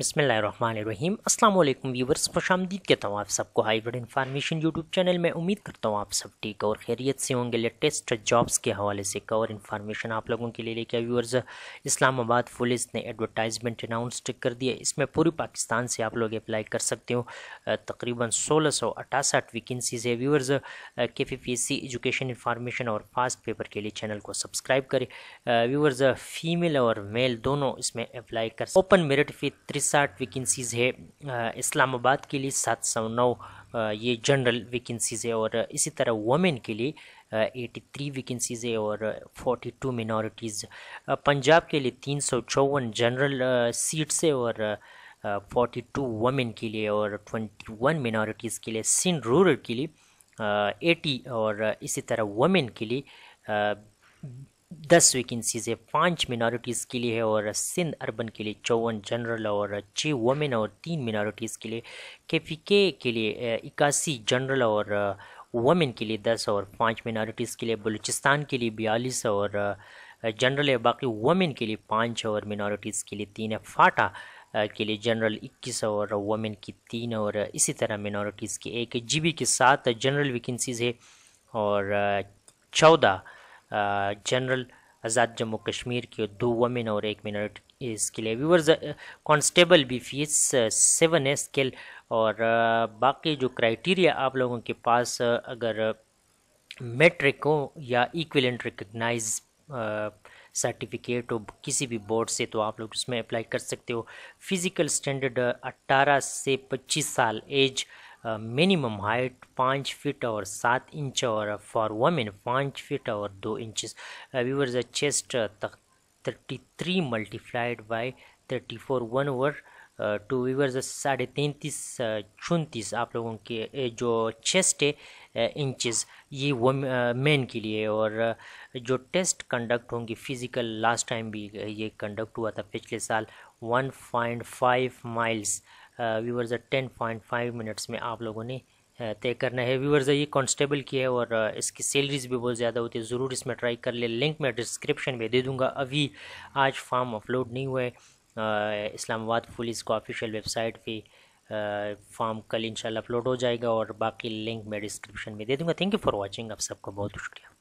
बसमीम अल्लाम व्यूवर्स खुश आमदीद कहता हूँ आप सबको हाइब्रिड इन्फॉर्मेशन यूट्यूब चैनल में उम्मीद करता हूँ आप सब ठीक और खैरियत से होंगे लेटेस्ट जॉब्स के हवाले से कवर इन्फॉर्मेशन आप लोगों के लिए लेके व्यूवर्स इस्लामाबाद पुलिस ने एडवर्टाइजमेंट अनाउंसड कर दिया इसमें पूरे पाकिस्तान से आप लोग अप्लाई कर सकते हो तकरीबन सोलह सौ अठासठ वैकेंसीज है viewers K P P S C education information और फास्ट पेपर के लिए चैनल को सब्सक्राइब करें व्यूवर्स फीमेल और मेल दोनों इसमें अप्लाई कर ओपन मेरिट फी थ्री साठ वैकेंसीज़ है इस्लामाबाद के लिए सात सौ नौ ये जनरल वैकेंसीज़ है और इसी तरह वमेन के लिए एटी थ्री वैकेंसीज़ है और फोर्टी टू मिनॉरिटीज़ पंजाब के लिए तीन सौ चौवन जनरल सीट्स है और फोर्टी टू वमेन के लिए और ट्वेंटी वन मिनॉरिटीज़ के लिए सिंध रूरल के लिए एटी और इसी तरह वमेन के लिए दस वैकेंसीज़ है पाँच मिनारिटीज़ के लिए है और सिंध अर्बन के लिए चौवन जनरल और छः वोमेन और तीन मिनारिटीज़ के लिए के पी के के लिए इक्यासी जनरल और वोमेन के लिए दस और पाँच मिनारिटीज़ के लिए बलूचिस्तान के लिए बयालीस और जनरल है बाकी वोमेन के लिए पाँच और मिनारिटीज़ के लिए तीन है फाटा के लिए जनरल इक्कीस और वोमेन की तीन और इसी तरह मिनॉरिटीज़ की एक बी के साथ जनरल वैकेंसीज़ है और चौदह जनरल आज़ाद जम्मू कश्मीर की दो वमेन और एक मिनट इसके लिए व्यूवर्स कांस्टेबल भी फीस सेवन है स्केल और बाकी जो क्राइटेरिया आप लोगों के पास अगर मेट्रिक हो या इक्विलेंट रिकग्नाइज सर्टिफिकेट हो किसी भी बोर्ड से तो आप लोग उसमें अप्लाई कर सकते हो फिज़िकल स्टैंडर्ड 18 से 25 साल एज मिनिमम हाइट पाँच फीट और सात इंच और फॉर वमेन पाँच फीट और दो इंचज व्यूवर्स चेस्ट तक thirty three multiplied by thirty four one over two viewers साढ़े तैंतीस uh, चौंतीस आप लोगों के uh, जो चेस्ट है इंचेस uh, ये वो मेन के लिए और जो टेस्ट कंडक्ट होंगे फिज़िकल लास्ट टाइम भी ये कंडक्ट हुआ था पिछले साल one point five miles viewers ten point five minutes में आप लोगों ने तय करना है व्यूवर्स ये कॉन्स्टेबल की है और इसकी सैलरीज भी बहुत ज़्यादा होती है ज़रूर इसमें ट्राई कर ले लिंक मैं डिस्क्रिप्शन में दे दूँगा अभी आज फॉर्म अपलोड नहीं हुए इस्लामाबाद पुलिस को ऑफिशियल वेबसाइट पर फॉर्म कल इंशाल्लाह अपलोड हो जाएगा और बाकी लिंक मैं डिस्क्रिप्शन में दे दूँगा थैंक यू फॉर वॉचिंग आप सबका बहुत शुक्रिया